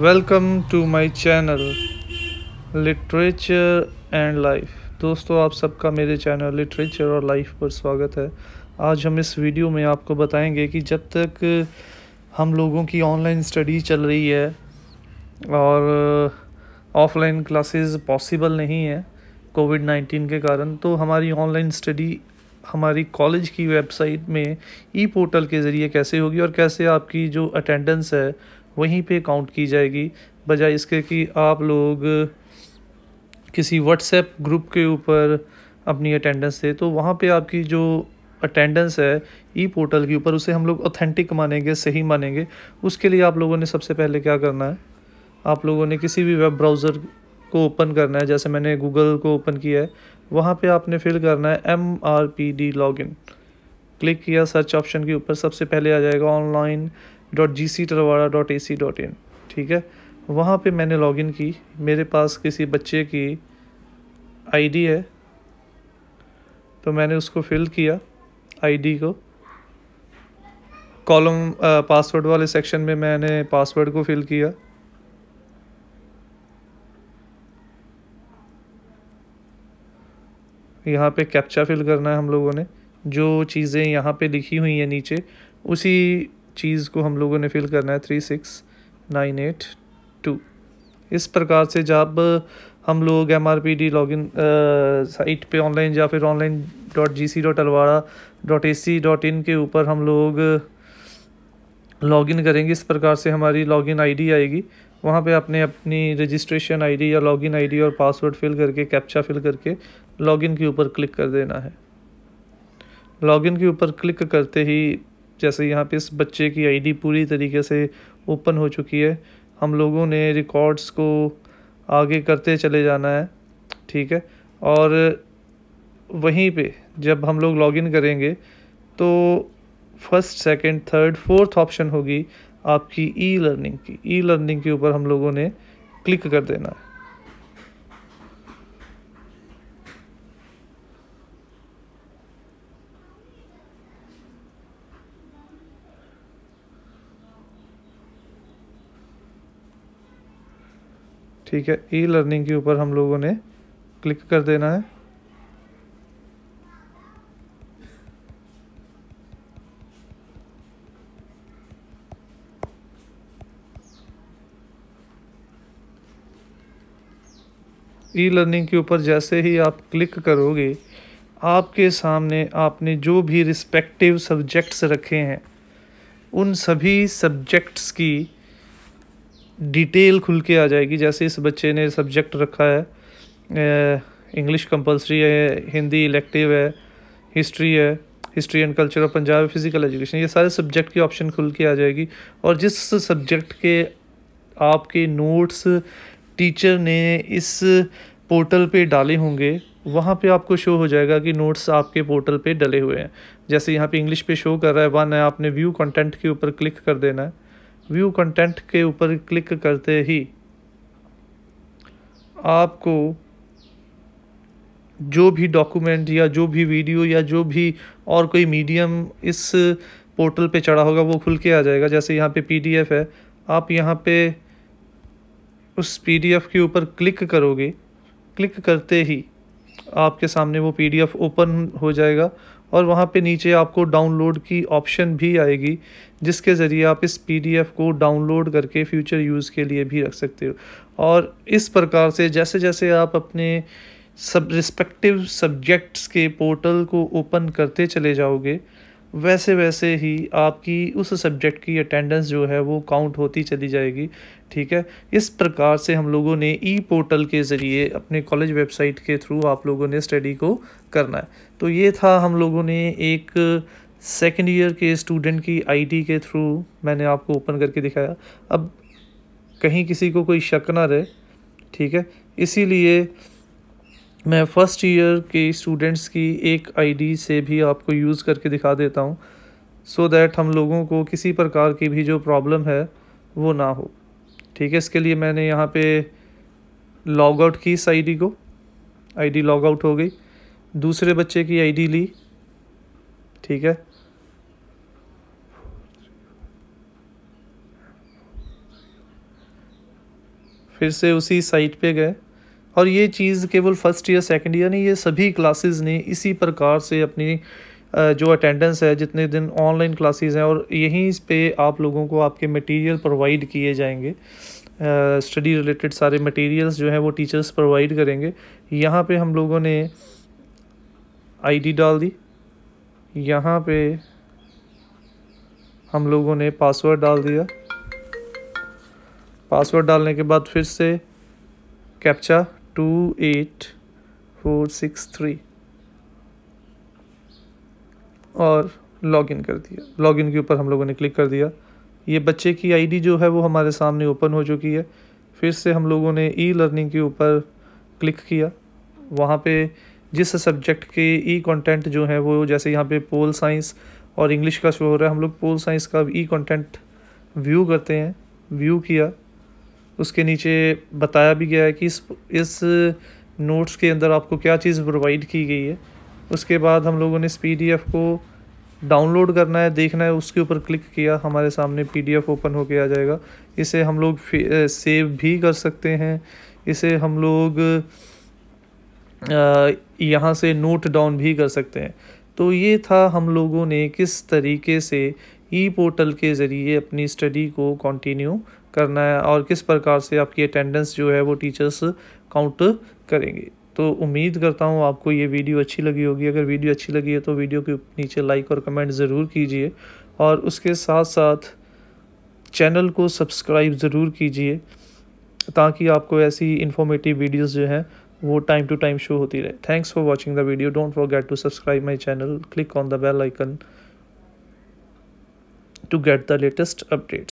welcome to my channel literature and life दोस्तों आप सबका मेरे चैनल लिटरेचर और लाइफ पर स्वागत है आज हम इस वीडियो में आपको बताएंगे कि जब तक हम लोगों की ऑनलाइन स्टडी चल रही है और ऑफलाइन क्लासेस पॉसिबल नहीं है कोविड नाइन्टीन के कारण तो हमारी ऑनलाइन स्टडी हमारी कॉलेज की वेबसाइट में ई पोर्टल के ज़रिए कैसे होगी और कैसे आपकी जो अटेंडेंस है वहीं पे काउंट की जाएगी बजाय इसके कि आप लोग किसी व्हाट्सएप ग्रुप के ऊपर अपनी अटेंडेंस दे तो वहाँ पे आपकी जो अटेंडेंस है ई पोर्टल के ऊपर उसे हम लोग ऑथेंटिक मानेंगे सही मानेंगे उसके लिए आप लोगों ने सबसे पहले क्या करना है आप लोगों ने किसी भी वेब ब्राउज़र को ओपन करना है जैसे मैंने गूगल को ओपन किया है वहाँ पे आपने फिल करना है M R P D log click किया सर्च ऑप्शन के ऊपर सबसे पहले आ जाएगा online dot G C Talwara dot A C dot in ठीक है वहाँ पे मैंने लॉगिन की मेरे पास किसी बच्चे की आईडी है तो मैंने उसको फिल किया आईडी को कॉलम पासवर्ड वाले सेक्शन में मैंने पासवर्ड को फिल किया यहाँ पे कैप्चा फिल करना है हम लोगों ने जो चीज़ें यहाँ पे लिखी हुई हैं नीचे उसी चीज़ को हम लोगों ने फिल करना है three six nine eight two इस प्रकार से जब हम लोग M R P D log in site पर ऑनलाइन या फिर online dot G C dot Alwara dot A C dot in के ऊपर हम लोग लॉगिन करेंगे इस प्रकार से हमारी लॉगिन आईडी आएगी वहाँ पे आपने अपनी रजिस्ट्रेशन आईडी या लॉगिन आईडी और पासवर्ड फिल करके कैप्चा फिल करके लॉगिन के ऊपर क्लिक कर देना है लॉगिन के ऊपर क्लिक करते ही जैसे यहाँ पे इस बच्चे की आईडी पूरी तरीके से ओपन हो चुकी है हम लोगों ने रिकॉर्ड्स को आगे करते चले जाना है ठीक है और वहीं पे जब हम लोग लॉगिन करेंगे तो first second, third fourth option होगी आपकी ई लर्निंग की ई लर्निंग के ऊपर हम लोगों ने क्लिक कर देना है ठीक है ई e लर्निंग के ऊपर हम लोगों ने क्लिक कर देना है ई e लर्निंग के ऊपर जैसे ही आप क्लिक करोगे आपके सामने आपने जो भी रिस्पेक्टिव सब्जेक्ट्स रखे हैं उन सभी सब्जेक्ट्स की डिटेल खुल के आ जाएगी जैसे इस बच्चे ने सब्जेक्ट रखा है इंग्लिश कंपलसरी है हिंदी इलेक्टिव है हिस्ट्री है history and culture of Punjab physical education ये सारे सब्जेक्ट की ऑप्शन खुल के आ जाएगी और जिस सब्जेक्ट के आपके नोट्स टीचर ने इस पोर्टल पे डाले होंगे वहाँ पे आपको शो हो जाएगा कि नोट्स आपके पोर्टल पे डले हुए हैं जैसे यहाँ पे इंग्लिश पे शो कर रहा है वन है आपने व्यू कंटेंट के ऊपर क्लिक कर देना है व्यू कंटेंट के ऊपर क्लिक करते ही आपको जो भी डॉक्यूमेंट या जो भी वीडियो या जो भी और कोई मीडियम इस पोर्टल पे चढ़ा होगा वो खुल के आ जाएगा जैसे यहाँ पे पीडीएफ है आप यहाँ पे उस पीडीएफ के ऊपर क्लिक करोगे क्लिक करते ही आपके सामने वो पीडीएफ ओपन हो जाएगा और वहाँ पे नीचे आपको डाउनलोड की ऑप्शन भी आएगी जिसके ज़रिए आप इस पीडीएफ को डाउनलोड करके फ्यूचर यूज़ के लिए भी रख सकते हो और इस प्रकार से जैसे जैसे आप अपने सब रिस्पेक्टिव सब्जेक्ट्स के पोर्टल को ओपन करते चले जाओगे वैसे वैसे ही आपकी उस सब्जेक्ट की अटेंडेंस जो है वो काउंट होती चली जाएगी ठीक है इस प्रकार से हम लोगों ने ई पोर्टल के ज़रिए अपने कॉलेज वेबसाइट के थ्रू आप लोगों ने स्टडी को करना है तो ये था हम लोगों ने एक सेकेंड ईयर के स्टूडेंट की आईडी के थ्रू मैंने आपको ओपन करके दिखाया अब कहीं किसी को कोई शक ना रहे ठीक है इसीलिए मैं फ़र्स्ट ईयर के स्टूडेंट्स की एक आईडी से भी आपको यूज़ करके दिखा देता हूँ सो दैट हम लोगों को किसी प्रकार की भी जो प्रॉब्लम है वो ना हो ठीक है इसके लिए मैंने यहाँ पे लॉग आउट की इस आई को आईडी लॉग आउट हो गई दूसरे बच्चे की आईडी ली ठीक है फिर से उसी साइट पे गए और ये चीज़ केवल फ़र्स्ट ईयर सेकेंड ईयर नहीं ये सभी क्लासेस ने इसी प्रकार से अपनी जो अटेंडेंस है जितने दिन ऑनलाइन क्लासेस हैं और यहीं पे आप लोगों को आपके मटेरियल प्रोवाइड किए जाएंगे स्टडी रिलेटेड सारे मटेरियल्स जो हैं वो टीचर्स प्रोवाइड करेंगे यहाँ पे हम लोगों ने आईडी डाल दी यहाँ पे हम लोगों ने पासवर्ड डाल दिया पासवर्ड डालने के बाद फिर से captcha two eight four six three और लॉगिन कर दिया लॉगिन के ऊपर हम लोगों ने क्लिक कर दिया ये बच्चे की आईडी जो है वो हमारे सामने ओपन हो चुकी है फिर से हम लोगों ने ई लर्निंग के ऊपर क्लिक किया वहाँ पे जिस सब्जेक्ट के ई कंटेंट जो है वो जैसे यहाँ पे पोल साइंस और इंग्लिश का शो हो रहा है हम लोग पोल साइंस का ई कंटेंट व्यू करते हैं व्यू किया उसके नीचे बताया भी गया है कि इस इस नोट्स के अंदर आपको क्या चीज़ प्रोवाइड की गई है उसके बाद हम लोगों ने इस पी को डाउनलोड करना है देखना है उसके ऊपर क्लिक किया हमारे सामने पी ओपन होके आ जाएगा इसे हम लोग सेव भी कर सकते हैं इसे हम लोग यहाँ से नोट डाउन भी कर सकते हैं तो ये था हम लोगों ने किस तरीके से ई पोर्टल के ज़रिए अपनी स्टडी को कंटिन्यू करना है और किस प्रकार से आपकी अटेंडेंस जो है वो टीचर्स काउंट करेंगे तो उम्मीद करता हूँ आपको ये वीडियो अच्छी लगी होगी अगर वीडियो अच्छी लगी है तो वीडियो के नीचे लाइक और कमेंट ज़रूर कीजिए और उसके साथ साथ चैनल को सब्सक्राइब ज़रूर कीजिए ताकि आपको ऐसी इन्फॉर्मेटिव वीडियोज़ जो हैं वो टाइम टू टाइम शो होती रहे thanks for watching the video don't forget to subscribe my channel click on the bell icon to get the latest update